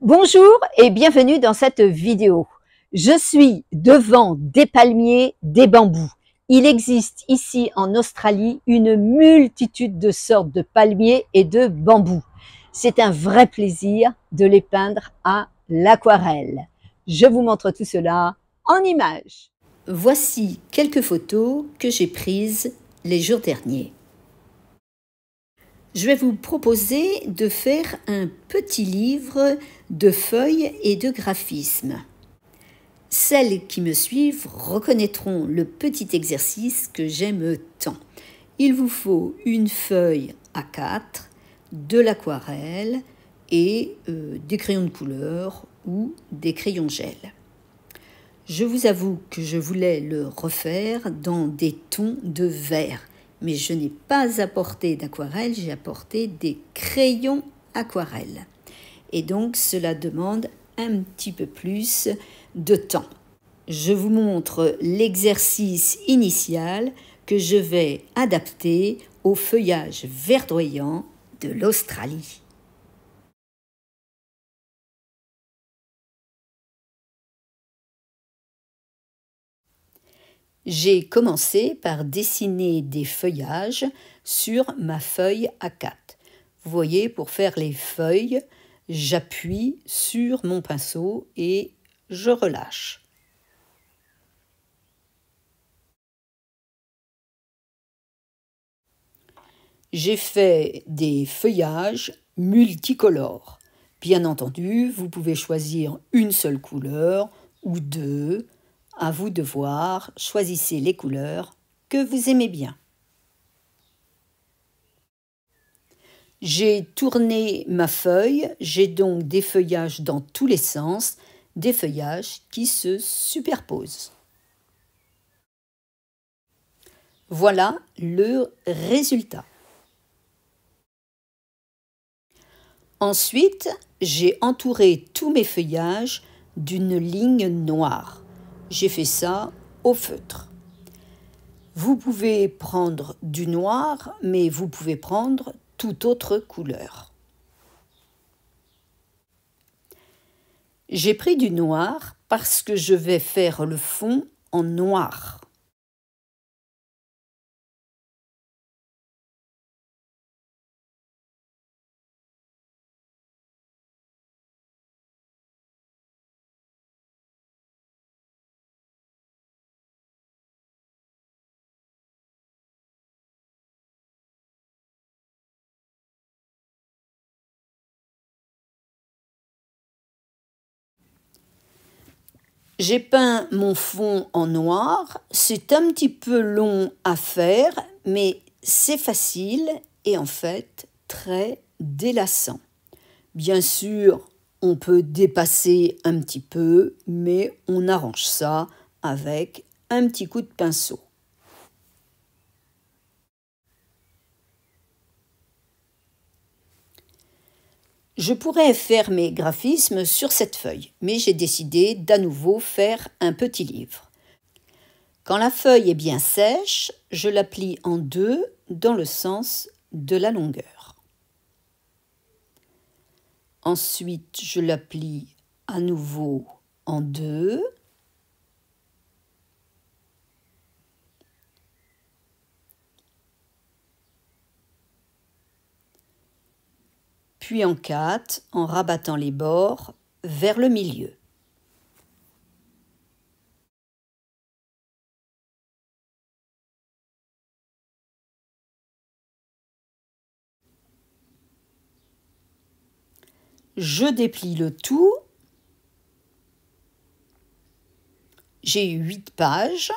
Bonjour et bienvenue dans cette vidéo. Je suis devant des palmiers, des bambous. Il existe ici en Australie une multitude de sortes de palmiers et de bambous. C'est un vrai plaisir de les peindre à l'aquarelle. Je vous montre tout cela en images. Voici quelques photos que j'ai prises les jours derniers je vais vous proposer de faire un petit livre de feuilles et de graphismes. Celles qui me suivent reconnaîtront le petit exercice que j'aime tant. Il vous faut une feuille A4, de l'aquarelle et euh, des crayons de couleur ou des crayons gel. Je vous avoue que je voulais le refaire dans des tons de vert mais je n'ai pas apporté d'aquarelle, j'ai apporté des crayons aquarelles. Et donc cela demande un petit peu plus de temps. Je vous montre l'exercice initial que je vais adapter au feuillage verdoyant de l'Australie. J'ai commencé par dessiner des feuillages sur ma feuille A4. Vous voyez, pour faire les feuilles, j'appuie sur mon pinceau et je relâche. J'ai fait des feuillages multicolores. Bien entendu, vous pouvez choisir une seule couleur ou deux à vous de voir, choisissez les couleurs que vous aimez bien. J'ai tourné ma feuille, j'ai donc des feuillages dans tous les sens, des feuillages qui se superposent. Voilà le résultat. Ensuite, j'ai entouré tous mes feuillages d'une ligne noire. J'ai fait ça au feutre. Vous pouvez prendre du noir, mais vous pouvez prendre toute autre couleur. J'ai pris du noir parce que je vais faire le fond en noir. J'ai peint mon fond en noir. C'est un petit peu long à faire, mais c'est facile et en fait très délassant. Bien sûr, on peut dépasser un petit peu, mais on arrange ça avec un petit coup de pinceau. Je pourrais faire mes graphismes sur cette feuille, mais j'ai décidé d'à nouveau faire un petit livre. Quand la feuille est bien sèche, je la plie en deux dans le sens de la longueur. Ensuite, je la plie à nouveau en deux puis en quatre en rabattant les bords vers le milieu. Je déplie le tout. J'ai huit pages.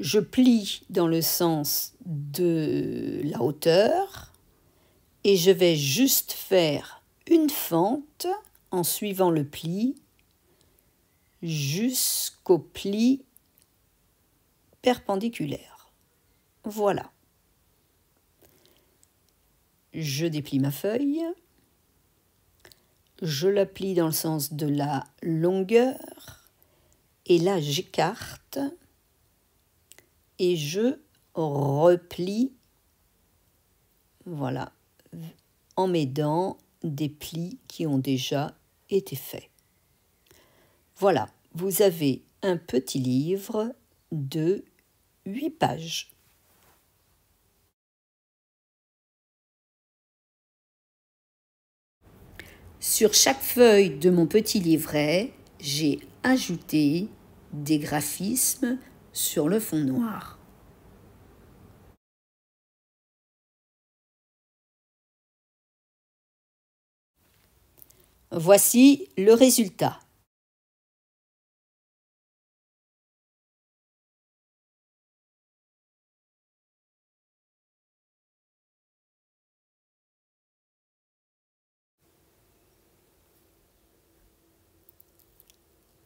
Je plie dans le sens de la hauteur et je vais juste faire une fente en suivant le pli jusqu'au pli perpendiculaire. Voilà. Je déplie ma feuille. Je la plie dans le sens de la longueur. Et là, j'écarte et je replie. Voilà, en m'aidant des plis qui ont déjà été faits. Voilà, vous avez un petit livre de 8 pages. Sur chaque feuille de mon petit livret, j'ai ajouté des graphismes sur le fond noir. Voici le résultat.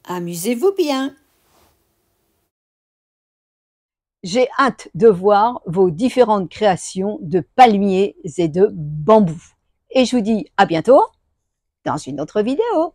Amusez-vous bien. J'ai hâte de voir vos différentes créations de palmiers et de bambous. Et je vous dis à bientôt dans une autre vidéo.